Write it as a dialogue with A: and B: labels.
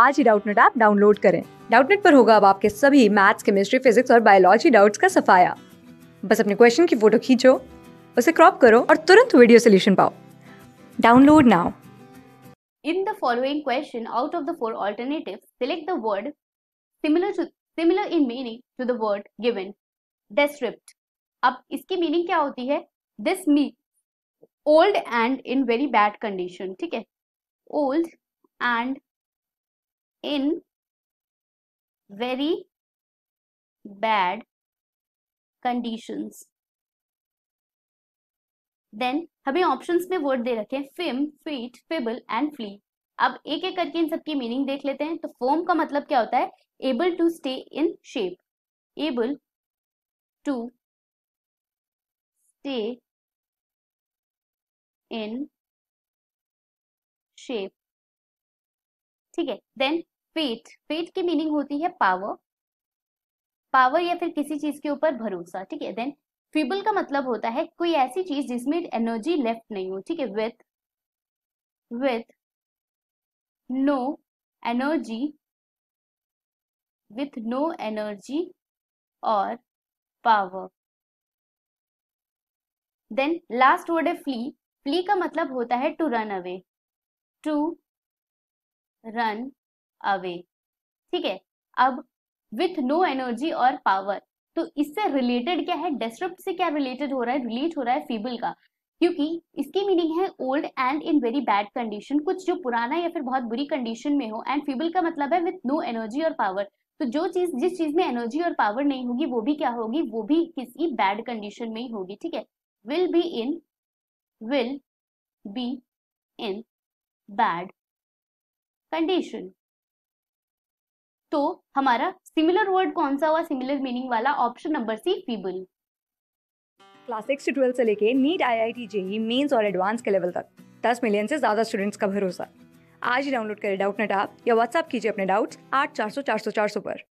A: आज ही Doubtnut app download करें डाउटनेट पर होगा अब आपके सभी मैथ्स केमिस्ट्री फिजिक्स और बायोलॉजी डाउट्स का सफाया बस अपने क्वेश्चन की फोटो खींचो उसे क्रॉप करो और तुरंत वीडियो सोल्यूशन पाओ download now
B: In the following question, out of the four alternatives, select the word similar to similar in meaning to the word given. Descript. अब इसकी मीनिंग क्या होती है this me old and in very bad condition ठीक है old and in very bad conditions. Then हमें option में word दे रखे हैं fit feat feeble and flee अब एक एक करके इन सबकी मीनिंग देख लेते हैं तो फोम का मतलब क्या होता है able to stay in shape able to stay in shape ठीक है देन फेट फेट की मीनिंग होती है पावर पावर या फिर किसी चीज के ऊपर भरोसा ठीक है देन फीबल का मतलब होता है कोई ऐसी चीज जिसमें एनर्जी लेफ्ट नहीं हो ठीक है with with no energy with no energy और पावर देन लास्ट वर्ड है फ्ली फ्ली का मतलब होता है to run away to run away ठीक है अब विथ नो एनर्जी और पावर तो इससे रिलेटेड क्या है डिस्टर्ब से क्या रिलेटेड हो रहा है रिलेट हो रहा है फीबल का क्योंकि इसकी मीनिंग है old and in very bad condition कुछ जो पुराना या फिर बहुत बुरी कंडीशन में हो एंड फीबल का मतलब है विथ नो एनर्जी और पावर तो जो चीज जिस चीज में एनर्जी और पावर नहीं होगी वो भी क्या होगी वो भी किसी बैड कंडीशन में ही होगी ठीक है will be in will be in bad condition तो हमारा सिमिलर वर्ड कौन सा हुआ सिमिलर मीनिंग वाला option number C feeble
A: class six से ट्वेल्थ से लेके NEET I I T JEE mains और एडवांस के लेवल तक दस मिलियन से ज्यादा स्टूडेंट्स का भरोसा आज ही डाउनलोड करें डाउट नेट आप या व्हाट्सअप कीजिए अपने डाउट्स आठ चार सौ चार सौ चार सौ पर